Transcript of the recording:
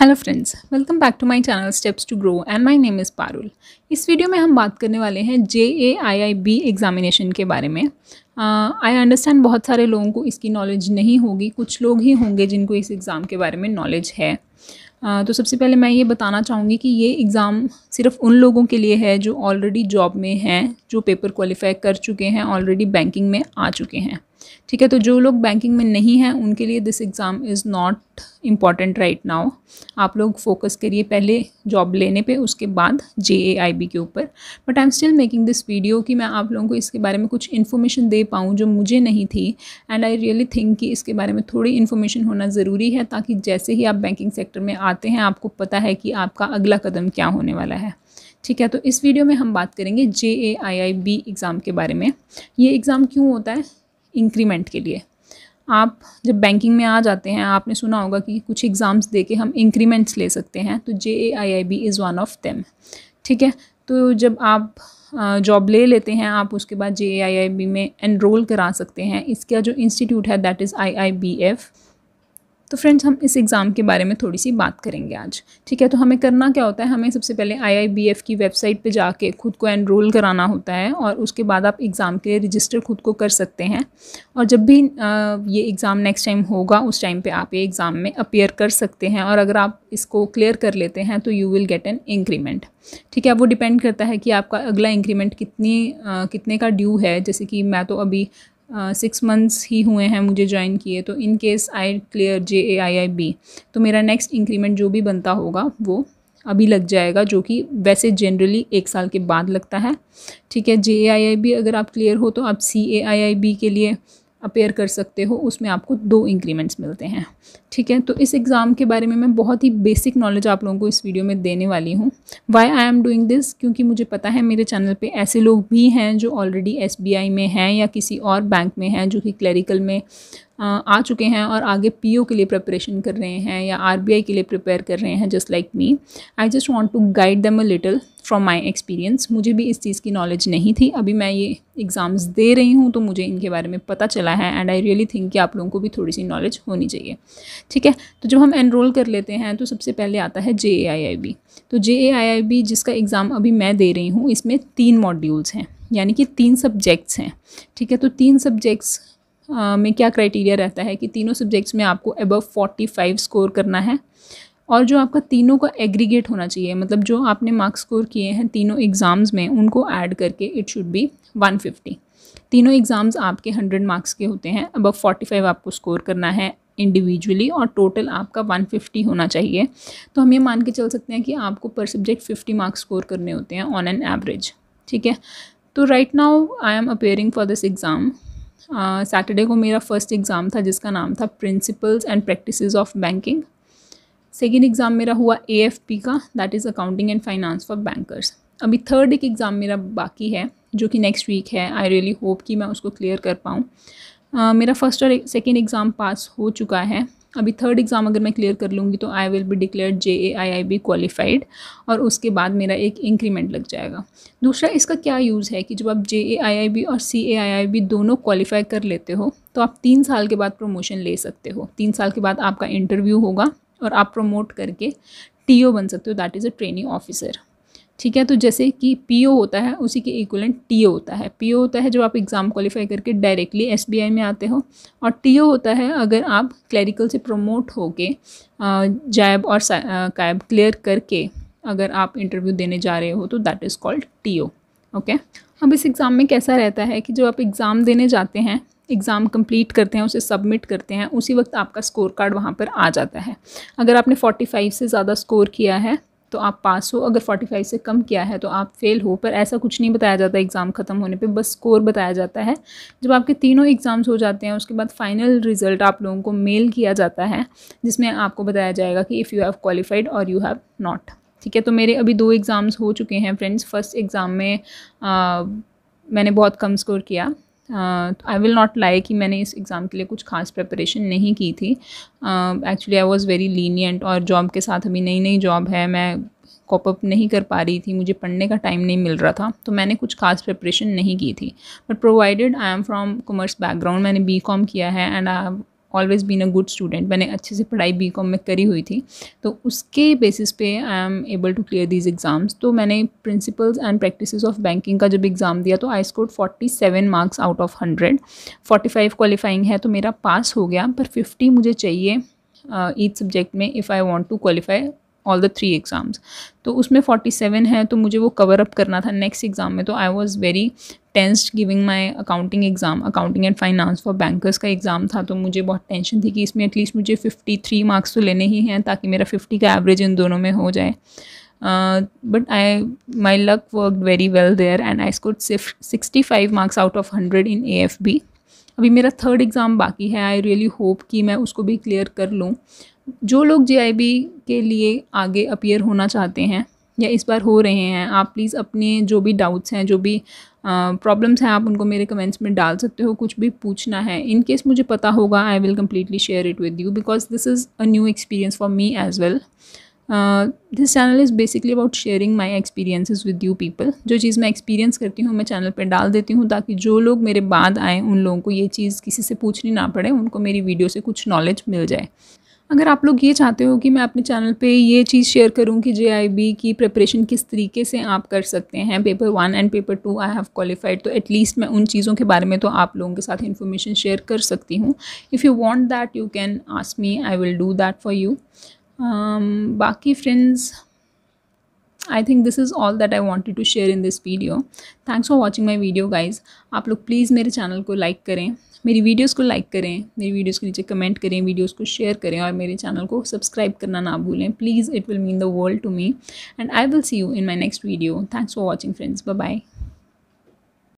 hello friends welcome back to my channel steps to grow and my name is Parul इस video में हम बात करने वाले हैं जे A I I B examination के बारे में आई uh, अंडरस्टैंड बहुत सारे लोगों को इसकी नॉलेज नहीं होगी कुछ लोग ही होंगे जिनको इस एग्ज़ाम के बारे में नॉलेज है uh, तो सबसे पहले मैं ये बताना चाहूँगी कि ये एग्ज़ाम सिर्फ उन लोगों के लिए है जो ऑलरेडी जॉब में हैं जो पेपर क्वालिफाई कर चुके हैं ऑलरेडी बैंकिंग में आ चुके हैं ठीक है तो जो लोग बैंकिंग में नहीं हैं उनके लिए this exam is not important right now आप लोग फोकस करिए पहले जॉब लेने पे उसके बाद जे ए आई बी के ऊपर but I am still making this video कि मैं आप लोगों को इसके बारे में कुछ इन्फॉर्मेशन दे पाऊँ जो मुझे नहीं थी एंड आई रियली थिंक कि इसके बारे में थोड़ी इन्फॉर्मेशन होना ज़रूरी है ताकि जैसे ही आप बैंकिंग सेक्टर में आते हैं आपको पता है कि आपका अगला कदम क्या होने वाला है ठीक है तो इस वीडियो में हम बात करेंगे जे A I I B exam के बारे में ये एग्ज़ाम क्यों होता है इंक्रीमेंट के लिए आप जब बैंकिंग में आ जाते हैं आपने सुना होगा कि कुछ एग्ज़ाम्स दे के हम इंक्रीमेंट्स ले सकते हैं तो J A I I B is one of them ठीक है तो जब आप जॉब ले लेते हैं आप उसके बाद जे ए आई आई बी में एनरोल करा सकते हैं इसका जो इंस्टीट्यूट है that is I I B F तो फ्रेंड्स हम इस एग्ज़ाम के बारे में थोड़ी सी बात करेंगे आज ठीक है तो हमें करना क्या होता है हमें सबसे पहले आईआईबीएफ की वेबसाइट पे जाके खुद को एनरोल कराना होता है और उसके बाद आप एग्ज़ाम के लिए रजिस्टर खुद को कर सकते हैं और जब भी ये एग्ज़ाम नेक्स्ट टाइम होगा उस टाइम पर आप ये एग्ज़ाम में अपेयर कर सकते हैं और अगर आप इसको क्लियर कर लेते हैं तो you will get an increment ठीक है वो डिपेंड करता है कि आपका अगला इंक्रीमेंट कितनी कितने का ड्यू है जैसे कि मैं तो अभी सिक्स मंथ्स ही हुए हैं मुझे ज्वाइन किए तो in case I clear J A I I B तो मेरा नेक्स्ट इंक्रीमेंट जो भी बनता होगा वो अभी लग जाएगा जो कि वैसे जनरली एक साल के बाद लगता है ठीक है जे ए आई आई बी अगर आप क्लियर हो तो आप सी ए आई आई बी के लिए अपेयर कर सकते हो उसमें आपको दो इंक्रीमेंट्स मिलते हैं ठीक है तो इस एग्ज़ाम के बारे में मैं बहुत ही बेसिक नॉलेज आप लोगों को इस वीडियो में देने वाली हूँ why I am doing this क्योंकि मुझे पता है मेरे चैनल पे ऐसे लोग भी हैं जो ऑलरेडी एस में हैं या किसी और बैंक में हैं जो कि क्लरिकल में आ चुके हैं और आगे पी के लिए प्रिपरेशन कर रहे हैं या आर के लिए प्रिपेयर कर रहे हैं just like me I just want to guide them a little from my experience मुझे भी इस चीज़ की नॉलेज नहीं थी अभी मैं ये एग्ज़ाम्स दे रही हूँ तो मुझे इनके बारे में पता चला है एंड आई रियली थिंक कि आप लोगों को भी थोड़ी सी नॉलेज होनी चाहिए ठीक है तो जब हम एनरोल कर लेते हैं तो सबसे पहले आता है जे तो जे जिसका एग्ज़ाम अभी मैं दे रही हूँ इसमें तीन मॉड्यूल्स हैं यानी कि तीन सब्जेक्ट्स हैं ठीक है तो तीन सब्जेक्ट्स में क्या क्राइटेरिया रहता है कि तीनों सब्जेक्ट्स में आपको अबव फोर्टी फाइव स्कोर करना है और जो आपका तीनों का एग्रीगेट होना चाहिए मतलब जो आपने मार्क्स स्कोर किए हैं तीनों एग्ज़ाम्स में उनको ऐड करके it should be one fifty तीनों एग्ज़ाम्स आपके हंड्रेड मार्क्स के होते हैं अबव फोर्टी फाइव आपको स्कोर करना है इंडिविजुअली और टोटल आपका 150 होना चाहिए तो हम ये मान के चल सकते हैं कि आपको पर सब्जेक्ट 50 मार्क्स स्कोर करने होते हैं ऑन एन एवरेज ठीक है तो right now I am appearing for this exam Saturday हाँ, को मेरा फर्स्ट एग्ज़ाम था जिसका नाम था principles and practice of banking second exam मेरा हुआ ए का that is accounting and finance for bankers अभी थर्ड एक एग्ज़ाम मेरा बाकी है जो कि नेक्स्ट वीक है आई रियली होप कि मैं उसको क्लियर कर पाऊँ uh, मेरा फर्स्ट और सेकेंड एग्ज़ाम पास हो चुका है अभी थर्ड एग्ज़ाम अगर मैं क्लियर कर लूँगी तो I will be declare J A I I B qualified और उसके बाद मेरा एक इंक्रीमेंट लग जाएगा दूसरा इसका क्या यूज़ है कि जब आप जे ए आई आई बी और सी ए आई आई बी दोनों क्वालिफाई कर लेते हो तो आप तीन साल के बाद प्रमोशन ले सकते हो तीन साल के बाद आपका इंटरव्यू होगा और आप प्रमोट करके टी ओ बन सकते हो that is a training officer ठीक है तो जैसे कि पी होता है उसी के इक्वलेंट टी होता है पी होता है जब आप एग्ज़ाम क्वालिफाई करके डायरेक्टली एस में आते हो और टी होता है अगर आप क्लैरिकल से प्रमोट होके जैब और कैब क्लियर करके अगर आप इंटरव्यू देने जा रहे हो तो that is called T okay अब इस एग्ज़ाम में कैसा रहता है कि जब आप एग्ज़ाम देने जाते हैं एग्ज़ाम कंप्लीट करते हैं उसे सबमिट करते हैं उसी वक्त आपका स्कोर कार्ड वहाँ पर आ जाता है अगर आपने 45 से ज़्यादा स्कोर किया है तो आप पास हो अगर 45 से कम किया है तो आप फेल हो पर ऐसा कुछ नहीं बताया जाता एग्ज़ाम ख़त्म होने पे बस स्कोर बताया जाता है जब आपके तीनों एग्ज़ाम्स हो जाते हैं उसके बाद फाइनल रिज़ल्ट आप लोगों को मेल किया जाता है जिसमें आपको बताया जाएगा कि इफ़ यू हैव क्वालिफाइड और यू हैव नॉट ठीक है तो मेरे अभी दो एग्ज़ाम्स हो चुके हैं फ्रेंड्स फर्स्ट एग्ज़ाम में आ, मैंने बहुत कम स्कोर किया आई विल नॉट लाई कि मैंने इस एग्ज़ाम के लिए कुछ खास प्रिपरेशन नहीं की थी actually I was very lenient और जॉब के साथ अभी नई नई जॉब है मैं कॉपअप नहीं कर पा रही थी मुझे पढ़ने का टाइम नहीं मिल रहा था तो मैंने कुछ खास प्रिपरेशन नहीं की थी but provided I am from commerce background मैंने बी कॉम किया है and I always been a good student मैंने अच्छे से पढ़ाई बी कॉम में करी हुई थी तो उसके बेसिस पे I am able to clear these exams तो मैंने principles and practice of banking का जब एग्ज़ाम दिया तो I score forty seven marks out of hundred forty five qualifying है तो मेरा पास हो गया पर फिफ्टी मुझे चाहिए ईच uh, सब्जेक्ट में if I want to qualify all the three exams तो उसमें फोर्टी सेवन है तो मुझे वो कवर अप करना था नेक्स्ट एग्ज़ाम में तो I was very tense giving my accounting exam accounting and finance for bankers का एग्ज़ाम था तो मुझे बहुत टेंशन थी कि इसमें एटलीस्ट मुझे फिफ्टी थ्री मार्क्स तो लेने ही हैं ताकि मेरा फिफ्टी का एवरेज इन दोनों में हो जाए but I my luck work very well there and I score सिर्फ sixty five marks out of hundred in A F B अभी मेरा थर्ड एग्ज़ाम बाकी है आई रियली होप कि मैं उसको भी क्लियर कर लूँ जो लोग जे के लिए आगे अपियर होना चाहते हैं या इस बार हो रहे हैं आप प्लीज़ अपने जो भी डाउट्स हैं जो भी प्रॉब्लम्स हैं आप उनको मेरे कमेंट्स में डाल सकते हो कुछ भी पूछना है इन केस मुझे पता होगा I will completely share it with you because this is a new experience for me as well this channel is basically about sharing my experiences with you people जो चीज़ मैं एक्सपीरियंस करती हूँ मैं channel पर डाल देती हूँ ताकि जो लोग मेरे बाद आएँ उन लोगों को ये चीज़ किसी से पूछनी ना पड़े उनको मेरी वीडियो से कुछ नॉलेज मिल जाए अगर आप लोग ये चाहते हो कि मैं अपने चैनल पे ये चीज़ शेयर करूँ कि जे की प्रिपरेशन किस तरीके से आप कर सकते हैं paper one and paper two I have qualified तो एटलीस्ट मैं उन चीज़ों के बारे में तो आप लोगों के साथ इन्फॉर्मेशन शेयर कर सकती हूँ if you want that you can ask me I will do that for you बाकी friends I think this is all that I wanted to share in this video thanks for watching my video guys आप लोग please मेरे channel को like like करें मेरी videos को like करें मेरी वीडियोस के नीचे कमेंट करें वीडियोस को शेयर करें और मेरे चैनल को सब्सक्राइब करना ना भूलें please it will mean the world to me and I will see you in my next video thanks for watching friends bye bye